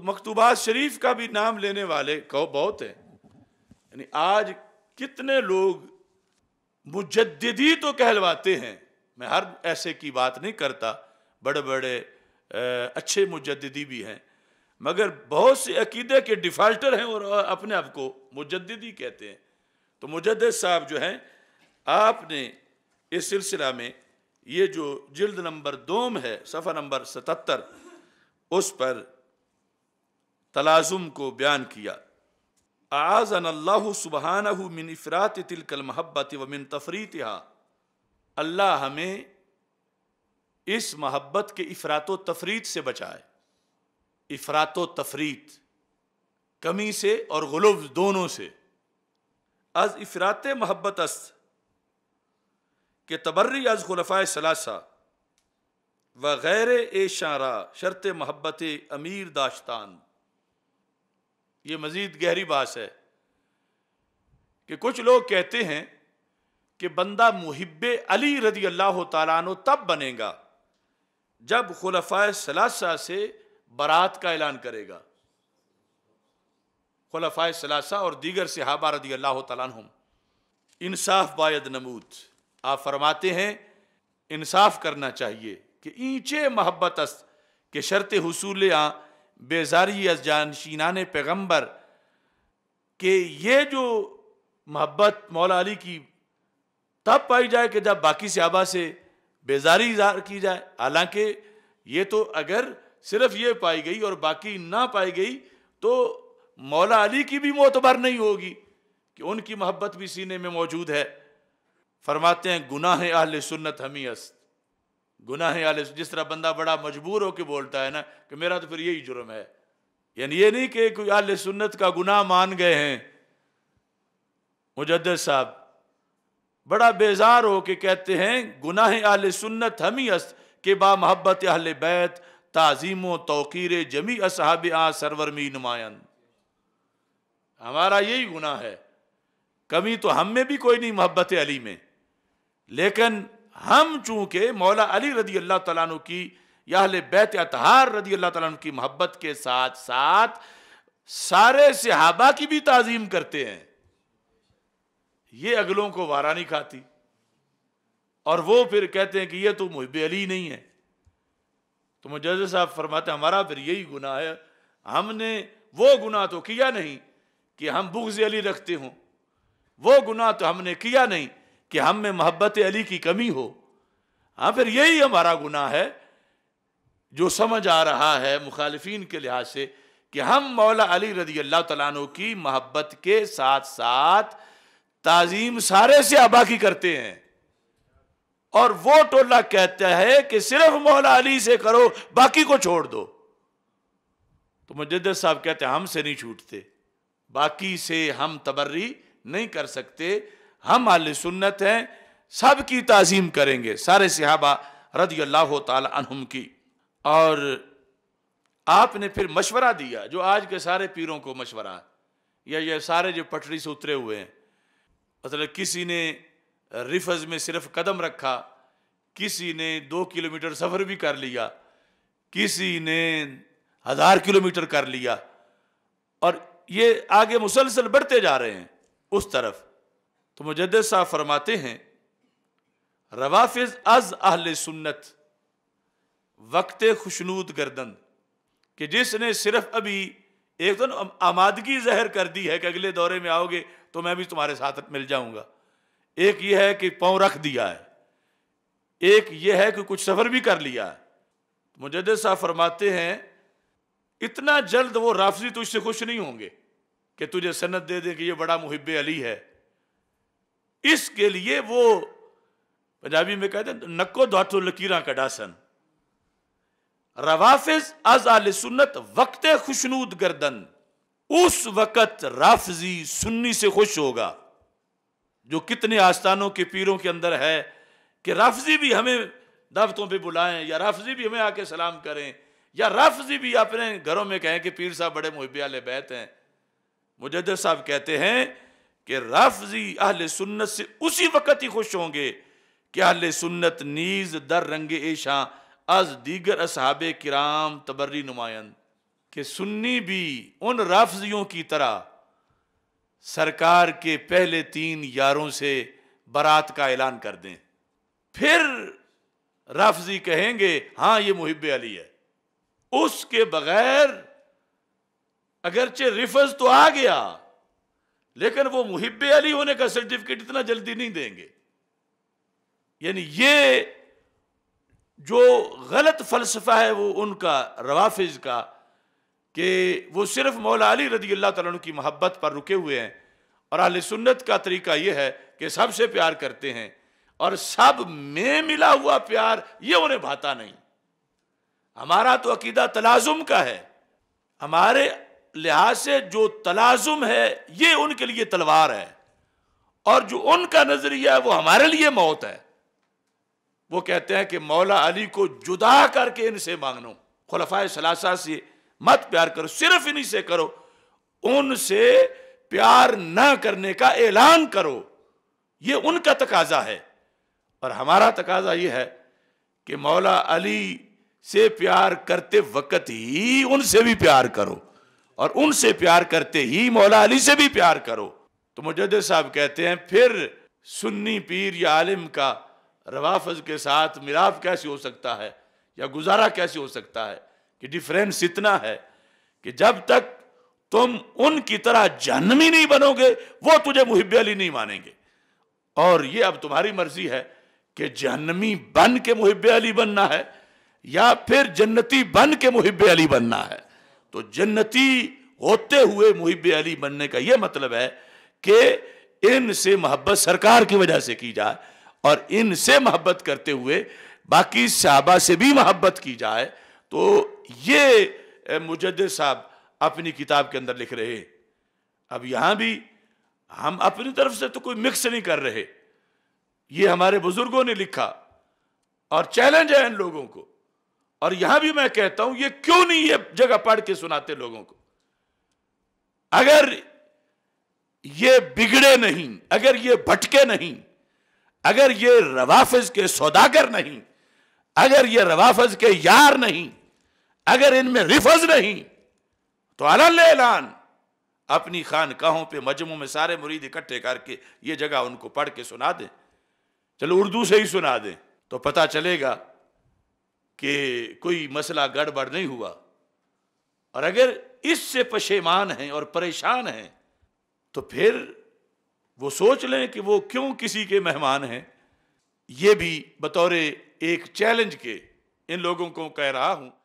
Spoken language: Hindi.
मकतूबा शरीफ का भी नाम लेने वाले कहो बहुत है यानी आज कितने लोग मुजदी तो कहलवाते हैं मैं हर ऐसे की बात नहीं करता बड़े बड़े अच्छे मुजदी भी हैं मगर बहुत से अकीदे के डिफ़ाल्टर हैं और अपने आप को मुजदी कहते हैं तो मुजद साहब जो हैं आपने इस सिलसिला में ये जो जिल्द नंबर दोम है सफ़ा नंबर सतहत्तर उस पर तलाजुम को बयान किया आज़न अल्लाह सुबहान मिन इफ़रात तिलकल महब्बत व मिन तफरीतहा अल्लाह हमें इस महब्बत के इफ़रात तफरीत से बचाए इफ़रात तफरीत कमी से और गुलव दोनों से अज इफ़रात महब्बत अस्त के तबर्री अज खलफ़ा सलासा व गैर ए शारा शर्त महब्बत अमीर दाश्तान ये मज़ीद गहरी बात है कि कुछ लोग कहते हैं कि बंदा मुहिब अली रजी अल्लाह तु तब बनेगा जब खुलफा सलासा से बारात का ऐलान करेगा खुलफा सलासा और दीगर सहाबा रजी अल्लाह तुम इंसाफ बायद नमूद आप फरमाते हैं इंसाफ करना चाहिए कि ईंचे मोहब्बत अस्त के शर्त हसूल आ बेजारी या जानशीनान पैगम्बर कि ये जो मोहब्बत मौला अली की तब पाई जाए कि जब बाकी सहाबा से बेजारी इजहार की जाए हालांकि ये तो अगर सिर्फ ये पाई गई और बाकी ना पाई गई तो मौला अली की भी मोतबर नहीं होगी कि उनकी मोहब्बत भी सीने में मौजूद है फरमाते हैं गुनाह अहल सुन्नत अस्त गुनाह आल जिस तरह बंदा बड़ा मजबूर होकर बोलता है ना कि मेरा तो फिर यही जुर्म है यानी ये नहीं कि कोई आल सुन्नत का गुनाह मान गए हैं मुजद साहब बड़ा बेजार हो के कहते हैं गुनाह आल सुन्नत हम ही अस के बा मोहब्बत अहल बैत ताजीमो तोकीर जमी असहाब आ सरवरमी नुमायन हमारा यही गुनाह है कमी तो हम में भी कोई नहीं मोहब्बत अली में लेकिन हम चूंकि मौला अली रदी अल्लाह तु की या बैत अतहार रदी अल्लाह तु की मोहब्बत के साथ साथ सारे सिहाबा की भी ताजीम करते हैं ये अगलों को वारा नहीं खाती और वो फिर कहते हैं कि ये तो मुहब अली नहीं है तो मुजज साहब फरमाते हमारा फिर यही गुना है हमने वो गुना तो किया नहीं कि हम बुग्ज अली रखते हों वो गुनाह तो हमने किया नहीं कि हम में मोहब्बत अली की कमी हो हाँ फिर यही हमारा गुनाह है जो समझ आ रहा है मुखालफिन के लिहाज से कि हम मौला अली रदी अल्लाह तु की मोहब्बत के साथ साथ ताजीम सारे से आबा की करते हैं और वो टोला कहता है कि सिर्फ मौला अली से करो बाकी को छोड़ दो तो मुजद साहब कहते हैं हमसे नहीं छूटते बाकी से हम तबर्री नहीं कर सकते हम आल सुन्नत हैं सब की तज़ीम करेंगे सारे सिहाबा रदी अल्लाह तहम की और आपने फिर मशवरा दिया जो आज के सारे पीरों को मशवरा या ये सारे जो पटरी से उतरे हुए हैं मतलब किसी ने रिफज में सिर्फ कदम रखा किसी ने दो किलोमीटर सफ़र भी कर लिया किसी ने हज़ार किलोमीटर कर लिया और ये आगे मुसलसल बढ़ते जा रहे हैं उस तरफ तो मुजद साहब फरमाते हैं रवाफिज अज अहल सुन्नत वक्त खुशनूद गर्दन कि जिसने सिर्फ अभी एक तो आमादगी जहर कर दी है कि अगले दौरे में आओगे तो मैं भी तुम्हारे साथ मिल जाऊंगा एक यह है कि पाँव रख दिया है एक यह है कि कुछ सफ़र भी कर लिया है मुजद साहब फरमाते हैं इतना जल्द वो राफजी तुझसे खुश नहीं होंगे कि तुझे सन्नत दे दें कि ये बड़ा मुहब अली है इसके लिए वो पंजाबी में कहते हैं नक्को धातु लकीरा का डासन रवाफिज अज आल सुन्नत वक्त खुशनूद गर्दन उस वक़्त राफजी सुन्नी से खुश होगा जो कितने आस्थानों के पीरों के अंदर है कि राफजी भी हमें दावतों पे बुलाएं या राफजी भी हमें आके सलाम करें या राफजी भी अपने घरों में कहें कि पीर साहब बड़े मुहब बैत हैं मुजद साहब कहते हैं कि रफजी अहल सुन्नत से उसी वक़्त ही खुश होंगे कि अहल सुन्नत नीज दर रंगे ऐशा अज दीगर असहाब कराम तबर्री नुमायंद के सुन्नी भी उन राफजियों की तरह सरकार के पहले तीन यारों से बारात का ऐलान कर दें फिर राफजी कहेंगे हाँ ये मुहिब अली है उसके बगैर अगरचे रिफज तो आ गया लेकिन वो मुहिब अली होने का सर्टिफिकेट इतना जल्दी नहीं देंगे यानी ये जो गलत फ़लसफ़ा है वो उनका रवाफिज का कि वो सिर्फ मौला अली रदी अल्लाह तु की मोहब्बत पर रुके हुए हैं और अल सुन्नत का तरीका ये है कि सबसे प्यार करते हैं और सब में मिला हुआ प्यार ये उन्हें भाता नहीं हमारा तो अकीदा तलाजुम का है हमारे लिहाज से जो तलाजुम है ये उनके लिए तलवार है और जो उनका नज़रिया है वो हमारे लिए मौत है वो कहते हैं कि मौला अली को जुदा करके इनसे लो खुलफा सलासा से मत प्यार करो सिर्फ इन्हीं से करो उनसे प्यार ना करने का ऐलान करो ये उनका तकाजा है और हमारा तकाजा ये है कि मौला अली से प्यार करते वक्त ही उनसे भी प्यार करो और उनसे प्यार करते ही मौला अली से भी प्यार करो तो मुजद साहब कहते हैं फिर सुन्नी पीर या आलिम का रवाफज के साथ मिलाप कैसे हो सकता है या गुजारा कैसे हो सकता है कि डिफरेंस इतना है कि जब तक तुम उनकी तरह जहनमी नहीं बनोगे वो तुझे मुहिब अली नहीं मानेंगे और ये अब तुम्हारी मर्जी है कि जहनमी बन के मुहिब अली बनना है या फिर जन्नती बन के मुहिब अली बनना है तो जन्नती होते हुए मुहिब अली बनने का यह मतलब है कि इनसे मोहब्बत सरकार की वजह से की जाए और इनसे मोहब्बत करते हुए बाकी साहबा से भी मोहब्बत की जाए तो ये मुजद साहब अपनी किताब के अंदर लिख रहे अब यहां भी हम अपनी तरफ से तो कोई मिक्स नहीं कर रहे ये हमारे बुजुर्गों ने लिखा और चैलेंज है इन लोगों को और यहां भी मैं कहता हूं ये क्यों नहीं ये जगह पढ़ के सुनाते लोगों को अगर ये बिगड़े नहीं अगर ये भटके नहीं अगर ये रवाफज के सौदागर नहीं अगर ये रवाफज के यार नहीं अगर इनमें रिफज नहीं तो अलल ऐलान अपनी खानकाहों पे मजमों में सारे मुरीद इकट्ठे करके ये जगह उनको पढ़ के सुना दें चलो उर्दू से ही सुना दें तो पता चलेगा कि कोई मसला गड़बड़ नहीं हुआ और अगर इससे पशेमान हैं और परेशान हैं तो फिर वो सोच लें कि वो क्यों किसी के मेहमान हैं ये भी बतौर एक चैलेंज के इन लोगों को कह रहा हूँ